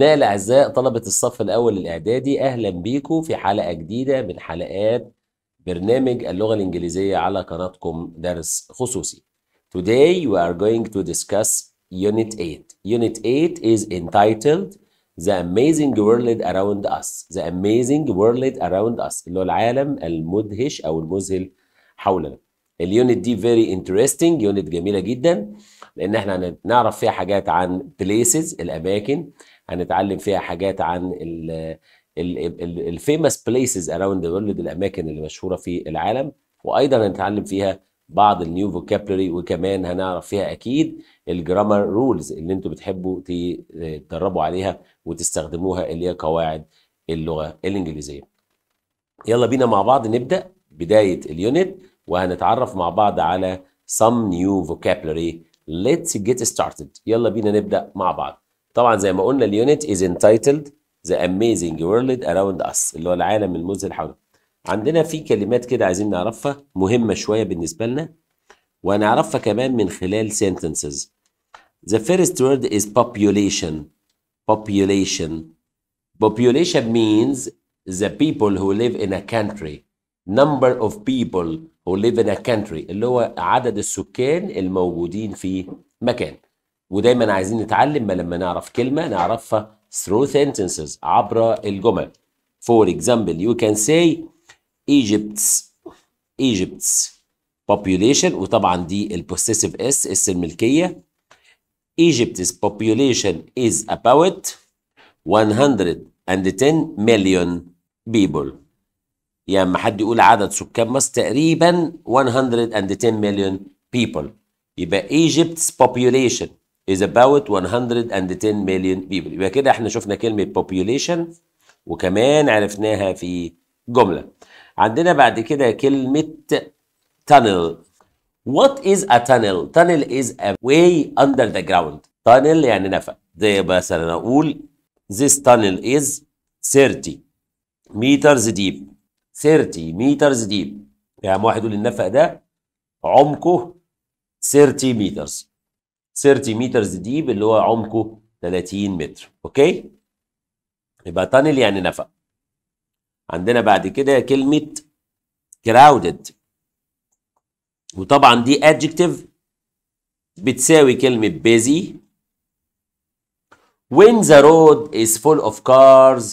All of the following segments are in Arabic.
أبناء الأعزاء طلبة الصف الأول الإعدادي أهلا بيكم في حلقة جديدة من حلقات برنامج اللغة الإنجليزية على قناتكم درس خصوصي. Today we are going to discuss Unit 8. Unit 8 is entitled The Amazing World Around Us. The Amazing World Around Us اللي هو العالم المدهش أو المذهل حولنا. اليونت دي فيري انترستنج يونت جميله جدا لان احنا هنعرف فيها حاجات عن بليسز الاماكن هنتعلم فيها حاجات عن الفيمس بليسز اراوند ذا وورلد الاماكن اللي مشهوره في العالم وايضا هنتعلم فيها بعض النيو فوكابلري وكمان هنعرف فيها اكيد الجرامر رولز اللي انتم بتحبوا تدربوا عليها وتستخدموها اللي هي قواعد اللغه الانجليزيه. يلا بينا مع بعض نبدا بدايه اليونت وهنتعرف مع بعض على some new vocabulary. Let's get started. يلا بينا نبدا مع بعض. طبعا زي ما قلنا اليونت از انتايتلد ذا اميزنج وورلد اراوند اس اللي هو العالم المذهل حولنا عندنا في كلمات كده عايزين نعرفها مهمه شويه بالنسبه لنا وهنعرفها كمان من خلال sentences the first word is population population population means the people who live in a country number of people who live in a country اللي هو عدد السكان الموجودين في مكان ودايما عايزين نتعلم ما لما نعرف كلمة نعرفها through sentences عبر الجمل For example you can say Egypt's Egypt's population وطبعا دي البوسيسيف اس اس الملكية Egypt's population is about 110 million people يعني ما حد يقول عدد سكان مصر تقريبا 110 million people يبقى Egypt's population is about 110 million people يبقى كده احنا شفنا كلمة population وكمان عرفناها في جملة عندنا بعد كده كلمة tunnel What is a tunnel? Tunnel is a way under the ground. Tunnel يعني نفق. زي مثلا أقول This tunnel is 30 meters deep. 30 meters deep. يعني واحد يقول النفق ده عمقه 30 meters. 30 مترز ديب اللي هو عمقه 30 متر اوكي يبقى تانل يعني نفق عندنا بعد كده كلمه crowded وطبعا دي adjective بتساوي كلمه busy when the road is full of cars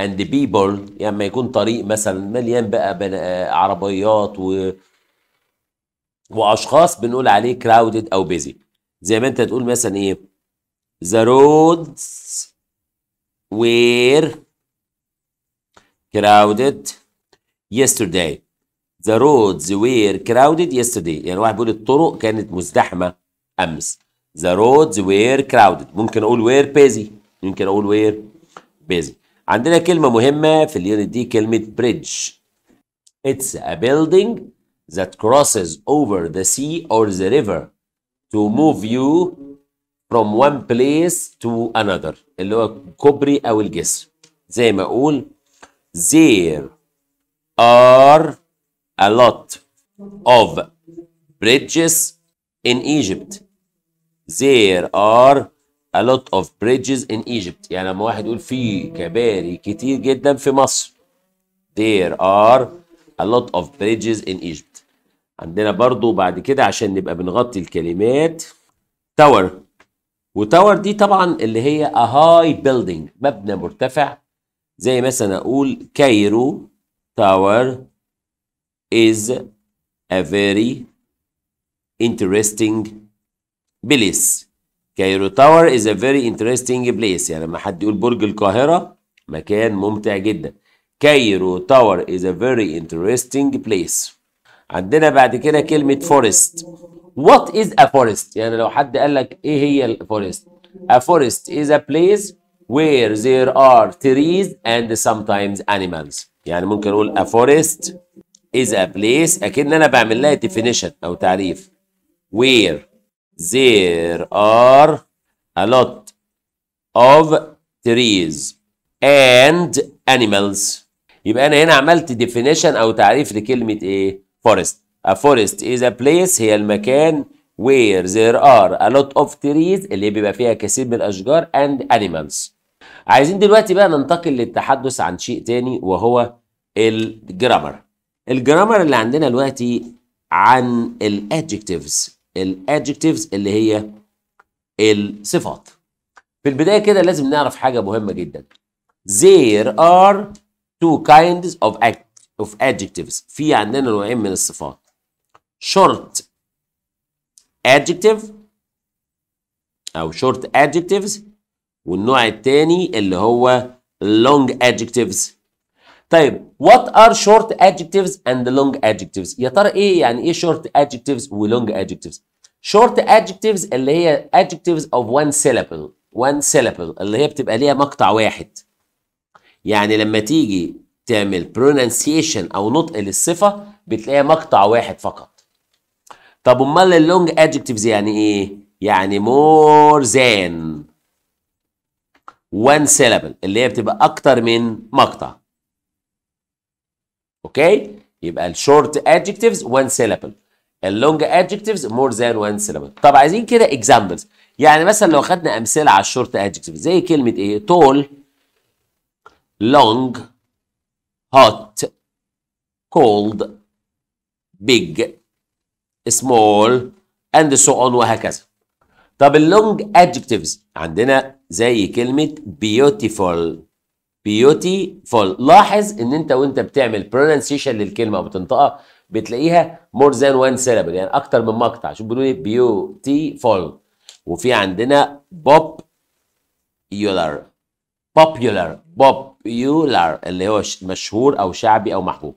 and people يعني ما يكون طريق مثلا مليان بقى عربيات و واشخاص بنقول عليه crowded او busy زي ما انت تقول مثلا ايه the roads were crowded yesterday the roads were crowded yesterday يعني واحد بيقول الطرق كانت مزدحمة أمس the roads were crowded ممكن أقول were busy ممكن أقول were busy عندنا كلمة مهمة في اليونت دي كلمة bridge it's a building that crosses over the sea or the river to move you from one place to another اللي هو كوبري أو الجسر زي ما أقول there are a lot of bridges in Egypt there are a lot of bridges in Egypt يعني لما واحد يقول في كباري كتير جدا في مصر there are a lot of bridges in Egypt عندنا برضو بعد كده عشان نبقى بنغطي الكلمات تاور وتاور دي طبعا اللي هي اهاي بيلدينج مبنى مرتفع زي مثلا اقول كايرو تاور از ا فيري انتريستينج بليس كايرو تاور از ا فيري انتريستينج بليس يعني لما حد يقول برج القاهرة مكان ممتع جدا كايرو تاور از ا فيري انتريستينج بليس عندنا بعد كده كلمة forest what is a forest يعني لو حد قال لك ايه هي الفورست a forest is a place where there are trees and sometimes animals يعني ممكن اقول a forest is a place اكيد انا بعمل لها definition او تعريف where there are a lot of trees and animals يبقى انا هنا عملت definition او تعريف لكلمة ايه forest a forest is a place هي المكان where there are a lot of trees اللي بيبقى فيها كثير من الأشجار and animals عايزين دلوقتي بقى ننتقل للتحدث عن شيء تاني وهو الجرامر الجرامر اللي عندنا دلوقتي عن الادجكتيفز الادجكتيفز اللي هي الصفات في البداية كده لازم نعرف حاجة مهمة جدا there are two kinds of of adjectives في عندنا نوعين من الصفات short adjective او short adjectives والنوع الثاني اللي هو long adjectives طيب what are short adjectives and long adjectives يا ترى ايه يعني ايه short adjectives و long adjectives short adjectives اللي هي adjectives of one syllable one syllable اللي هي بتبقى ليها مقطع واحد يعني لما تيجي تعمل برونانسيشن او نطق للصفه بتلاقيها مقطع واحد فقط طب امال اللونج ادجكتيفز يعني ايه يعني مور ذان وان سيلابل اللي هي بتبقى اكتر من مقطع اوكي يبقى الشورت ادجكتيفز وان سيلابل اللونج ادجكتيفز مور ذان وان سيلابل طب عايزين كده اكزامبلز يعني مثلا لو خدنا امثله على الشورت ادجكتيفز زي كلمه ايه tall long hot cold big small and so on وهكذا طب اللونج adjectives عندنا زي كلمة beautiful beautiful لاحظ ان انت وانت بتعمل pronunciation للكلمة وبتنطقها بتلاقيها more than one syllable يعني اكتر من مقطع شوف بيقولوا ايه beautiful وفي عندنا popular popular popular اللي هو مشهور او شعبي او محبوب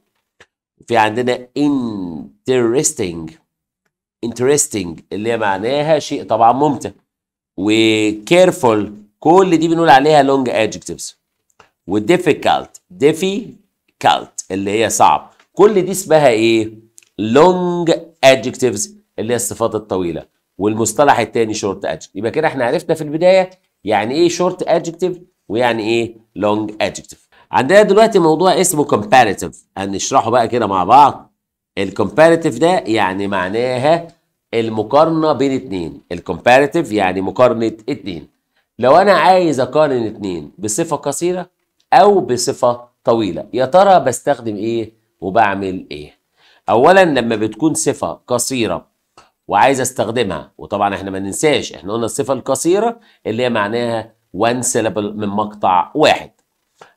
في عندنا interesting interesting اللي معناها شيء طبعا ممتع وكيرفول كل دي بنقول عليها long adjectives وديفيكالت difficult اللي هي صعب كل دي اسمها ايه long adjectives اللي هي الصفات الطويله والمصطلح الثاني شورت adjective يبقى كده احنا عرفنا في البدايه يعني ايه شورت adjective ويعني ايه long adjective عندنا دلوقتي موضوع اسمه comparative هنشرحه بقى كده مع بعض الكومباريتيف ده يعني معناها المقارنه بين اتنين الكومباريتيف يعني مقارنه اتنين لو انا عايز اقارن اتنين بصفه قصيره او بصفه طويله يا ترى بستخدم ايه وبعمل ايه اولا لما بتكون صفه قصيره وعايز استخدمها وطبعا احنا ما ننساش احنا قلنا الصفه القصيره اللي هي معناها one syllable من مقطع واحد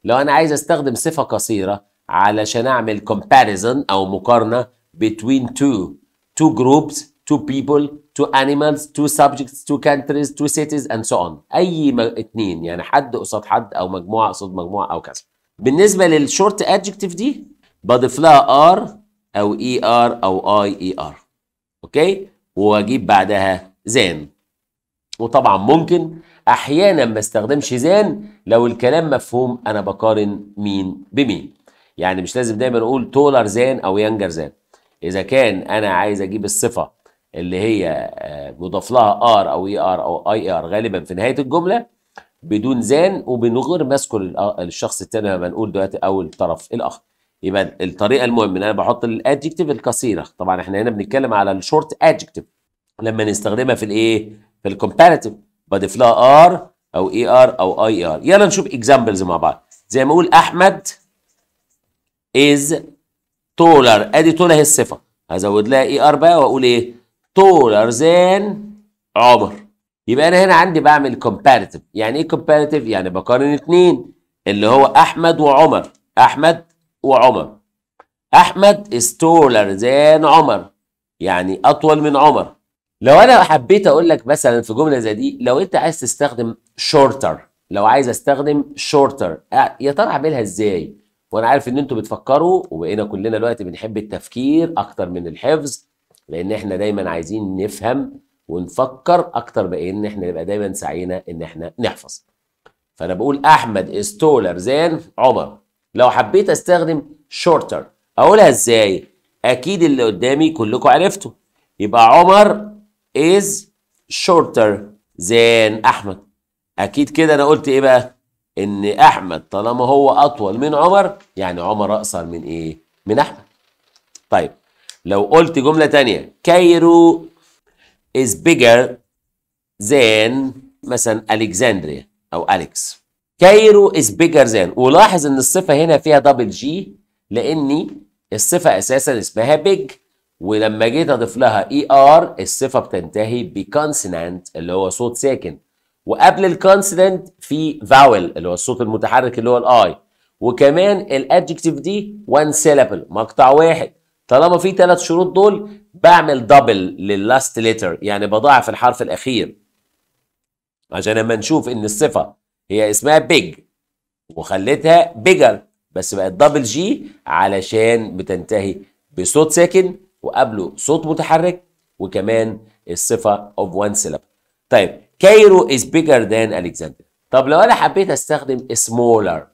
لو انا عايز استخدم صفه قصيره علشان اعمل comparison او مقارنه between two two groups two people two animals two subjects two countries two cities and so on اي اتنين يعني حد قصاد حد او مجموعه قصاد مجموعه او كذا بالنسبه للشورت ادجكتيف دي بضيف لها ار او اي e ار او اي اي ار اوكي واجيب بعدها زين وطبعا ممكن احيانا ما استخدمش زان لو الكلام مفهوم انا بقارن مين بمين يعني مش لازم دايما اقول تولر زان او ينجر زان اذا كان انا عايز اجيب الصفه اللي هي آه، مضاف لها ار او اي e ار او اي ار غالبا في نهايه الجمله بدون زان ومن غير ما اذكر آه، الشخص الثاني لما نقول دلوقتي او الطرف الاخر يبقى الطريقه المهمه ان انا بحط الادجكتيف القصيره طبعا احنا هنا بنتكلم على الشورت ادجكتيف لما نستخدمها في الايه في الكومباريتيف بضيف لها ار او اي ار او اي ار يلا نشوف اكزامبلز مع بعض زي ما اقول احمد از تولر ادي تولر هي الصفه هزود لها اي ار بقى واقول ايه تولر زين عمر يبقى انا هنا عندي بعمل كومباريتيف يعني ايه كومباريتيف يعني بقارن اثنين اللي هو احمد وعمر احمد وعمر احمد از تولر زين عمر يعني اطول من عمر لو انا حبيت اقول لك مثلا في جمله زي دي لو انت عايز تستخدم شورتر لو عايز استخدم شورتر يا ترى اعملها ازاي وانا عارف ان انتوا بتفكروا وبقينا كلنا دلوقتي بنحب التفكير اكتر من الحفظ لان احنا دايما عايزين نفهم ونفكر اكتر بان احنا نبقى دايما سعينا ان احنا نحفظ فانا بقول احمد استولر زين عمر لو حبيت استخدم شورتر اقولها ازاي اكيد اللي قدامي كلكم عرفتوا يبقى عمر is shorter than احمد اكيد كده انا قلت ايه بقى ان احمد طالما هو اطول من عمر يعني عمر اقصر من ايه من احمد طيب لو قلت جمله تانية كايرو is bigger than مثلا الكسندريا او اليكس كايرو is bigger than ولاحظ ان الصفه هنا فيها دبل جي لاني الصفه اساسا اسمها big ولما جيت اضيف لها اي e ار الصفه بتنتهي بكونسونانت اللي هو صوت ساكن وقبل الكونسننت في فاول اللي هو الصوت المتحرك اللي هو الاي وكمان الادجكتيف دي وان سيلابل مقطع واحد طالما في ثلاث شروط دول بعمل دبل لللاست ليتر يعني بضاعف الحرف الاخير عشان لما نشوف ان الصفه هي اسمها بيج وخليتها بيجر بس بقت دبل جي علشان بتنتهي بصوت ساكن وقبله صوت متحرك وكمان الصفه اوف وان سيلابل طيب كايرو از بيجر ذان الكسندر طب لو انا حبيت استخدم سمولر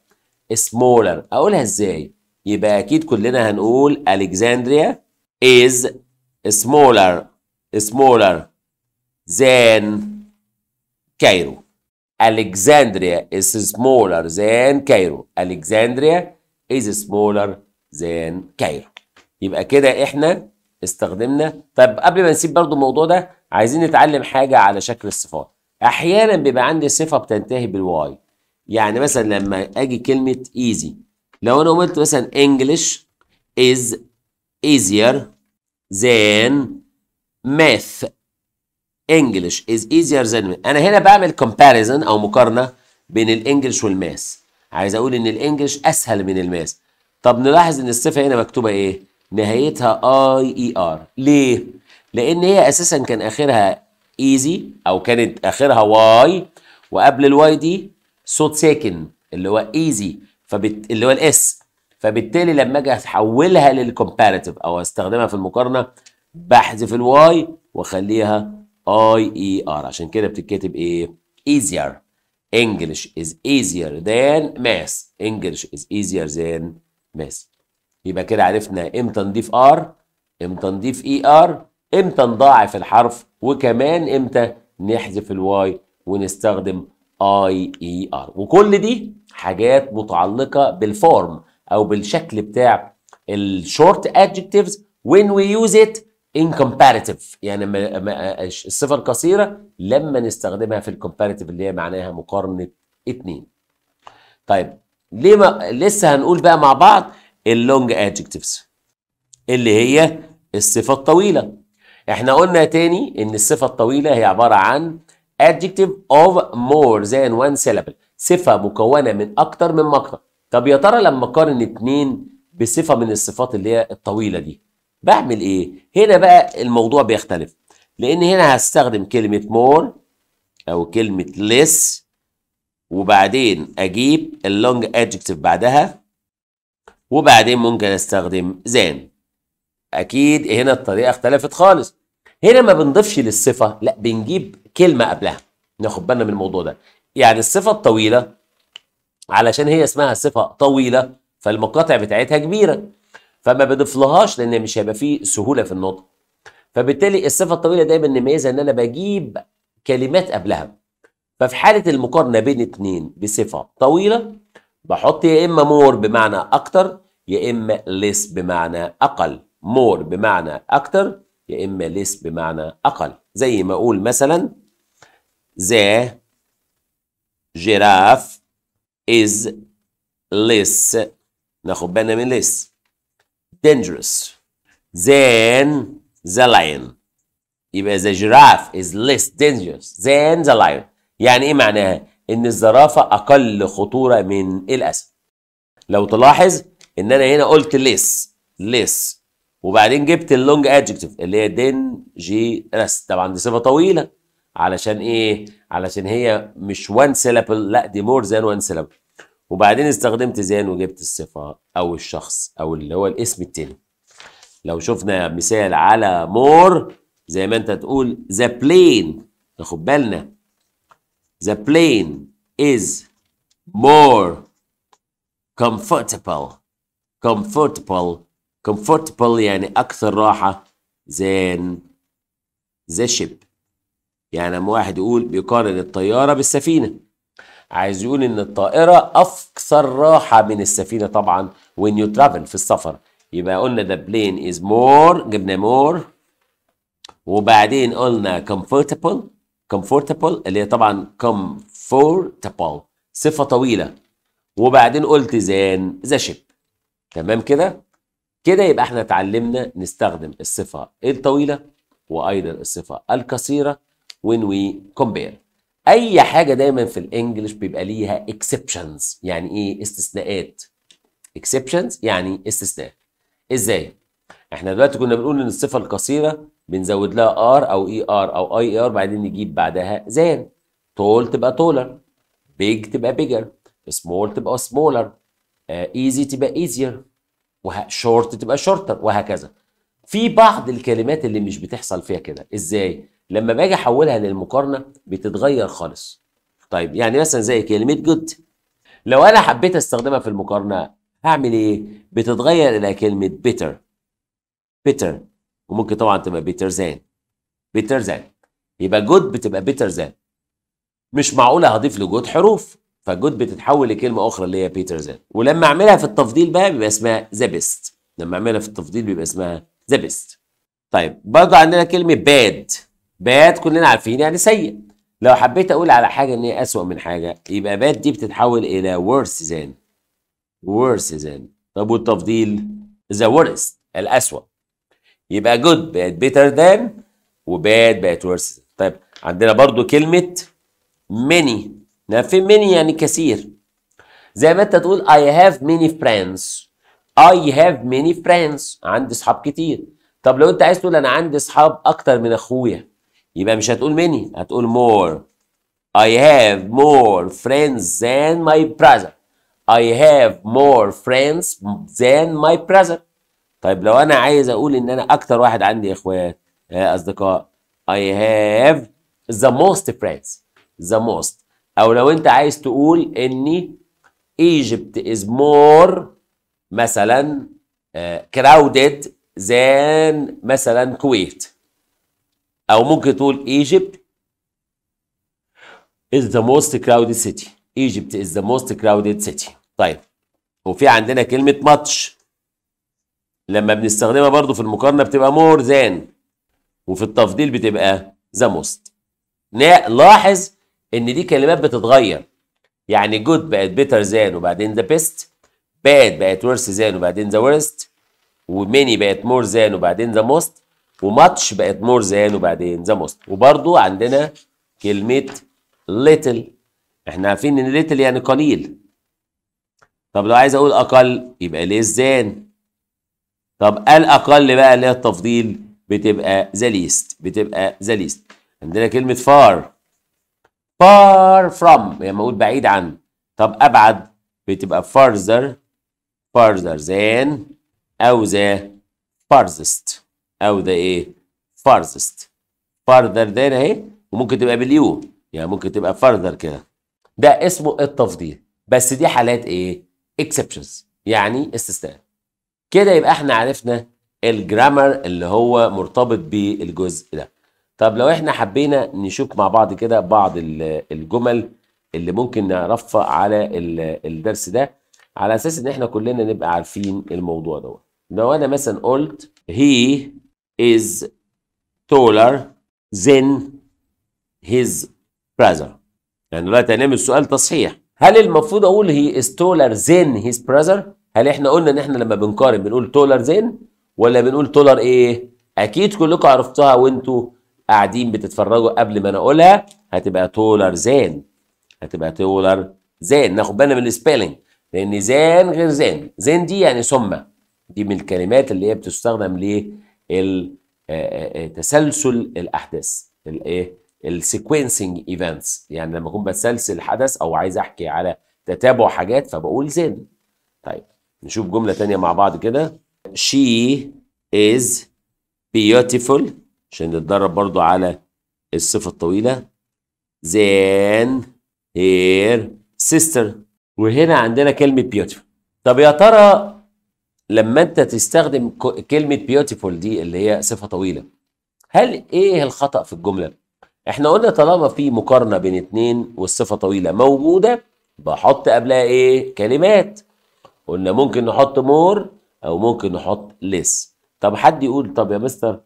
سمولر اقولها ازاي يبقى اكيد كلنا هنقول الكسندريا از سمولر سمولر ذان كايرو Alexandria is smaller than Cairo. Alexandria is smaller than Cairo. يبقى كده احنا استخدمنا طب قبل ما نسيب برضو الموضوع ده عايزين نتعلم حاجة على شكل الصفات أحيانا بيبقى عندي صفة بتنتهي بالواي يعني مثلا لما أجي كلمة ايزي لو أنا قلت مثلا English is easier than math English is easier than أنا هنا بعمل comparison أو مقارنة بين الإنجلش والماث عايز أقول إن الإنجلش أسهل من الماث طب نلاحظ إن الصفة هنا مكتوبة إيه؟ نهايتها اي اي ار ليه لان هي اساسا كان اخرها ايزي او كانت اخرها واي وقبل الواي دي صوت ساكن اللي هو ايزي فبت... اللي هو الاس فبالتالي لما اجي احولها للكومباريتيف او استخدمها في المقارنه بحذف الواي واخليها اي اي ار عشان كده بتتكتب ايه easier English is easier than math English is easier than math يبقى كده عرفنا امتى نضيف ار امتى نضيف اي e ار امتى نضاعف الحرف وكمان امتى نحذف الواي ونستخدم اي اي ار وكل دي حاجات متعلقه بالفورم او بالشكل بتاع الشورت ادجكتيفز when we use it in comparative يعني الصفه القصيره لما نستخدمها في الكومباريتيف اللي هي معناها مقارنه اثنين طيب ليه ما لسه هنقول بقى مع بعض اللونج ادجكتيفز اللي هي الصفة الطويلة احنا قلنا تاني ان الصفة الطويلة هي عبارة عن adjective of more than one syllable صفة مكونة من أكتر من مقطع طب يا ترى لما أقارن اتنين بصفة من الصفات اللي هي الطويلة دي بعمل إيه؟ هنا بقى الموضوع بيختلف لأن هنا هستخدم كلمة more أو كلمة less وبعدين أجيب اللونج adjective بعدها وبعدين ممكن استخدم زان اكيد هنا الطريقه اختلفت خالص هنا ما بنضيفش للصفه لا بنجيب كلمه قبلها ناخد بالنا من الموضوع ده يعني الصفه الطويله علشان هي اسمها صفه طويله فالمقاطع بتاعتها كبيره فما بضيفلهاش لان مش هيبقى فيه سهوله في النطق فبالتالي الصفه الطويله دايما نميزها ان انا بجيب كلمات قبلها ففي حاله المقارنه بين اتنين بصفه طويله بحط يا إما مور بمعنى أكتر يا إما ليس بمعنى أقل مور بمعنى أكتر يا إما ليس بمعنى أقل زي ما أقول مثلا the giraffe is less ناخد بالنا من less dangerous than the lion يبقى the giraffe is less dangerous than the lion يعني ايه معناها ان الزرافه اقل خطوره من الاسد لو تلاحظ ان انا هنا قلت ليس ليس وبعدين جبت اللونج ادجكتيف اللي هي دين جي طبعا دي صفه طويله علشان ايه علشان هي مش وان سيلابل لا دي مور ذان وان سيلابل وبعدين استخدمت زين وجبت الصفه او الشخص او اللي هو الاسم التاني لو شفنا مثال على مور زي ما انت تقول ذا بلين ناخد بالنا The plane is more comfortable comfortable comfortable يعني أكثر راحة than the ship يعني لما واحد يقول بيقارن الطيارة بالسفينة عايز يقول إن الطائرة أكثر راحة من السفينة طبعا when you travel في السفر يبقى قلنا the plane is more جبنا more وبعدين قلنا comfortable comfortable اللي هي طبعا comfortable صفة طويلة وبعدين قلت زان ذا شيب تمام كده كده يبقى احنا اتعلمنا نستخدم الصفة الطويلة وايضا الصفة القصيرة when we compare اي حاجة دايما في الانجليش بيبقى ليها exceptions يعني ايه استثناءات exceptions يعني استثناء ازاي احنا دلوقتي كنا بنقول ان الصفة القصيرة بنزود لها ار او اي e ار او اي ار e بعدين نجيب بعدها زان تول تبقى تولر بيج تبقى بيجر سمول تبقى سمولر ايزي آه، تبقى ايزير وشورت تبقى شورتر وهكذا في بعض الكلمات اللي مش بتحصل فيها كده ازاي لما باجي احولها للمقارنه بتتغير خالص طيب يعني مثلا زي كلمه جود لو انا حبيت استخدمها في المقارنه هعمل ايه بتتغير الى كلمه بيتر بيتر وممكن طبعا تبقى بيتر زان بيتر زان يبقى جود بتبقى بيتر زان مش معقوله هضيف لجود حروف فجود بتتحول لكلمه اخرى اللي هي بيتر زان ولما اعملها في التفضيل بقى بيبقى اسمها ذا بيست لما اعملها في التفضيل بيبقى اسمها ذا بيست طيب برضه عندنا كلمه باد باد كلنا عارفين يعني سيء لو حبيت اقول على حاجه ان هي اسوأ من حاجه يبقى باد دي بتتحول الى ورس زان ورس زان طب والتفضيل the worst الاسوأ يبقى جود بقت بيتر ذان وباد بقت ورس طيب عندنا برضو كلمة many نعم، في many يعني كثير زي ما انت تقول I have many friends I have many friends عندي اصحاب كتير طب لو انت عايز تقول انا عندي اصحاب اكتر من اخويا يبقى مش هتقول many هتقول more I have more friends than my brother I have more friends than my brother طيب لو انا عايز اقول ان انا اكتر واحد عندي اخوات اصدقاء I have the most friends the most او لو انت عايز تقول اني Egypt is more مثلا crowded than مثلا كويت او ممكن تقول Egypt is the most crowded city Egypt is the most crowded city طيب وفي عندنا كلمة much لما بنستخدمها برضو في المقارنه بتبقى مور ذان وفي التفضيل بتبقى ذا موست لاحظ ان دي كلمات بتتغير يعني جود بقت بيتر ذان وبعدين ذا بيست باد بقت ورث ذان وبعدين ذا ورست وميني بقت مور ذان وبعدين ذا موست وماتش بقت مور ذان وبعدين ذا موست وبرضو عندنا كلمه ليتل احنا عارفين ان ليتل يعني قليل طب لو عايز اقول اقل يبقى ليس ذان طب الاقل بقى اللي هي التفضيل بتبقى ذا ليست بتبقى ذا ليست عندنا كلمه فار فار فروم يعني بقول بعيد عن طب ابعد بتبقى farther farther than او ذا فارزست او ذا ايه farthest فارذر than اهي وممكن تبقى باليو يعني ممكن تبقى فارذر كده ده اسمه التفضيل بس دي حالات ايه exceptions يعني استثناء كده يبقى احنا عرفنا الجرامر اللي هو مرتبط بالجزء ده طب لو احنا حبينا نشوف مع بعض كده بعض الجمل اللي ممكن نعرفها على الدرس ده على اساس ان احنا كلنا نبقى عارفين الموضوع دوت لو انا مثلا قلت he is taller than his brother يعني دلوقتي هنعمل سؤال تصحيح هل المفروض اقول he is taller than his brother هل احنا قلنا ان احنا لما بنقارن بنقول تولر زين ولا بنقول تولر ايه اكيد كلكم عرفتوها وانتوا قاعدين بتتفرجوا قبل ما انا اقولها هتبقى تولر زين هتبقى تولر زين ناخد بالنا من السبيلنج لان زين غير زين زين دي يعني ثم دي من الكلمات اللي هي بتستخدم لتسلسل آه، آه، آه، الاحداث الايه السيكونسنج ايفنتس يعني لما اكون بتسلسل حدث او عايز احكي على تتابع حاجات فبقول زين طيب نشوف جملة تانية مع بعض كده she is beautiful عشان نتدرب برضو على الصفة الطويلة than her sister وهنا عندنا كلمة beautiful طب يا ترى لما انت تستخدم كلمة beautiful دي اللي هي صفة طويلة هل ايه الخطأ في الجملة؟ احنا قلنا طالما في مقارنة بين اتنين والصفة طويلة موجودة بحط قبلها ايه؟ كلمات قلنا ممكن نحط مور او ممكن نحط ليس طب حد يقول طب يا مستر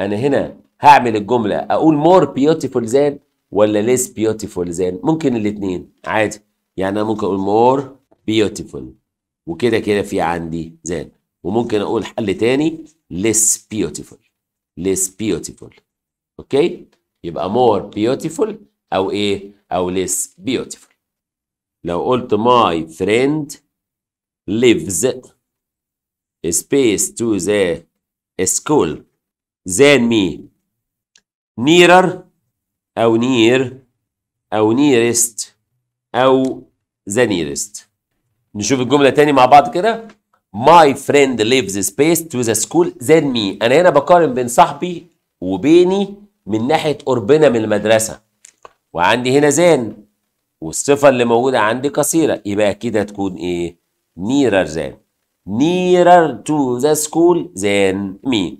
انا هنا هعمل الجمله اقول مور بيوتيفول ذان ولا ليس بيوتيفول ذان ممكن الاثنين عادي يعني انا ممكن اقول مور بيوتيفول وكده كده في عندي ذان وممكن اقول حل تاني ليس بيوتيفول ليس بيوتيفول اوكي يبقى مور بيوتيفول او ايه او ليس بيوتيفول لو قلت ماي فريند lives space to the school than me nearer أو near أو nearest أو the nearest نشوف الجملة تاني مع بعض كده My friend lives space to the school than me أنا هنا بقارن بين صاحبي وبيني من ناحية قربنا من المدرسة وعندي هنا زين والصفة اللي موجودة عندي قصيرة يبقى كده تكون إيه؟ nearer than nearer to the school than me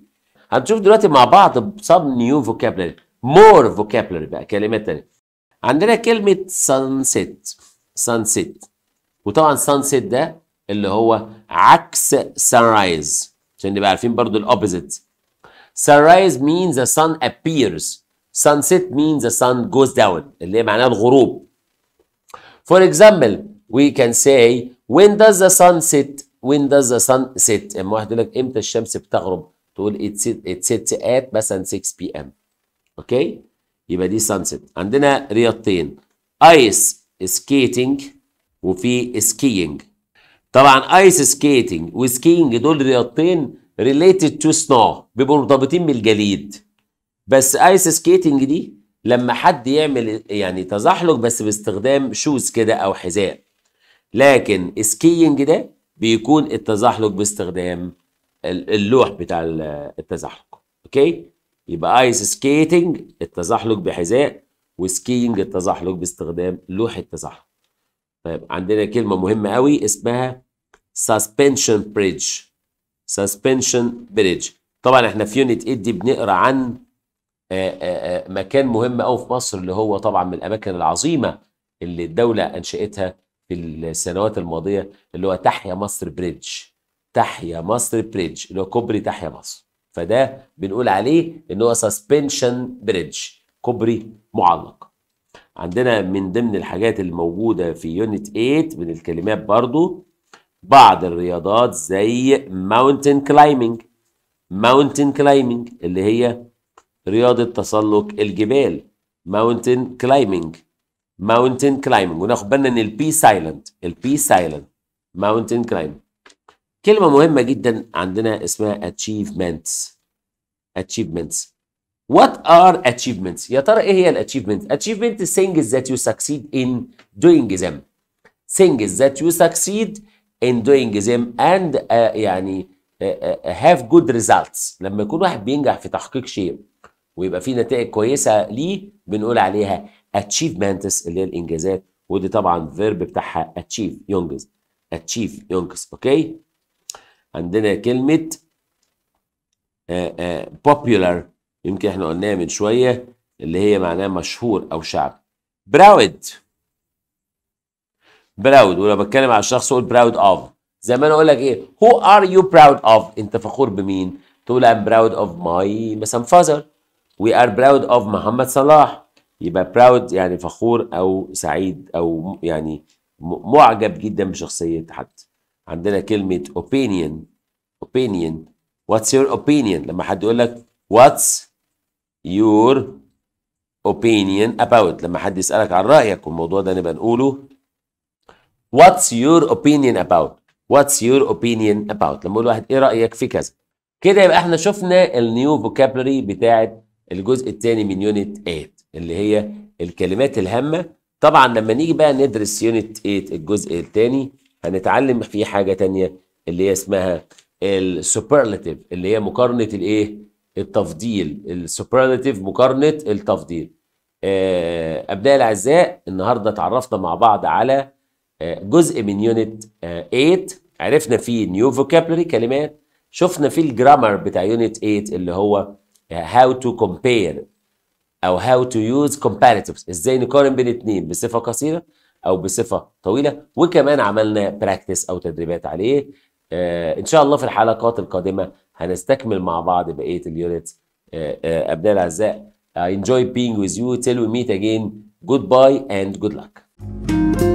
هنشوف دلوقتي مع بعض some new vocabulary more vocabulary بقى كلمات تانية عندنا كلمة sunset sunset وطبعا sunset ده اللي هو عكس sunrise عشان نبقى عارفين برضو الأوبزيت sunrise means the sun appears sunset means the sun goes down اللي هي معناها الغروب for example we can say when does the sun set when does the sun set اما واحد يقول لك امتى الشمس بتغرب تقول it sets at مثلا 6 بي ام اوكي يبقى دي sunset عندنا رياضتين ايس سكيتنج وفي سكينج طبعا ايس سكيتنج وسكينج دول رياضتين ريليتد تو سنو بيبقوا مرتبطين بالجليد بس ايس سكيتنج دي لما حد يعمل يعني تزحلق بس باستخدام شوز كده او حذاء لكن سكينج ده بيكون التزحلق باستخدام اللوح بتاع التزحلق اوكي يبقى ايس سكيتنج التزحلق بحذاء وسكينج التزحلق باستخدام لوح التزحلق طيب عندنا كلمه مهمه قوي اسمها سسبنشن بريدج سسبنشن بريدج طبعا احنا في يونت ايدي دي بنقرا عن آه، آه، آه، مكان مهم قوي في مصر اللي هو طبعا من الاماكن العظيمه اللي الدوله انشاتها في السنوات الماضيه اللي هو تحيا مصر بريدج تحيا مصر بريدج اللي هو كوبري تحيا مصر فده بنقول عليه ان هو سسبنشن بريدج كوبري معلق عندنا من ضمن الحاجات الموجوده في يونت 8 من الكلمات برضو بعض الرياضات زي ماونتن كلايمنج ماونتن كلايمنج اللي هي رياضه تسلق الجبال ماونتن كلايمنج ماونتين كلايمينج وناخد بالنا ان البي سايلنت البي سايلنت ماونتين كلايمينج كلمه مهمه جدا عندنا اسمها اتشيفمنتس اتشيفمنتس وات ار اتشيفمنتس يا ترى ايه هي الاتشيفمنت اتشيفمنت سينجز ذات يو سكسيد ان دوينج ذم سينجز ذات يو سكسيد ان دوينج ذم اند يعني هاف جود ريزلتس لما يكون واحد بينجح في تحقيق شيء ويبقى في نتائج كويسه ليه بنقول عليها achievements اللي هي الانجازات ودي طبعا فيرب بتاعها اتشيف ينجز اتشيف ينجز اوكي عندنا كلمه بوبيولار آه، آه، يمكن احنا قلناها من شويه اللي هي معناها مشهور او شعبي براود براود ولو بتكلم على الشخص اقول براود اوف زي ما انا اقول لك ايه هو ار يو براود اوف انت فخور بمين تقول ام براود اوف ماي مثلا فازر وي ار براود اوف محمد صلاح يبقى براود يعني فخور او سعيد او يعني معجب جدا بشخصيه حد عندنا كلمه opinion opinion what's your opinion لما حد يقول لك what's your opinion about لما حد يسالك عن رايك والموضوع ده نبقى نقوله what's your opinion about what's your opinion about لما يقول واحد ايه رايك في كذا كده يبقى احنا شفنا النيو فوكابلري بتاعه الجزء الثاني من يونت 8 اللي هي الكلمات الهامة طبعا لما نيجي بقى ندرس يونت 8 الجزء الثاني هنتعلم فيه حاجة ثانيه اللي هي اسمها السوبرلاتيف اللي هي مقارنة الايه التفضيل السوبرلاتيف مقارنة التفضيل آه، أبنائي الأعزاء النهاردة اتعرفنا مع بعض على آه، جزء من يونت 8 آه، عرفنا فيه نيو فوكابلري كلمات شفنا فيه الجرامر بتاع يونت 8 اللي هو هاو تو كومبير او هاو تو يوز كومباريتيفز ازاي نقارن بين اتنين بصفه قصيره او بصفه طويله وكمان عملنا براكتس او تدريبات عليه آه ان شاء الله في الحلقات القادمه هنستكمل مع بعض بقيه اليونتس آه، آه، ابناء ابنائي الاعزاء I enjoy being with you till we meet again goodbye and good luck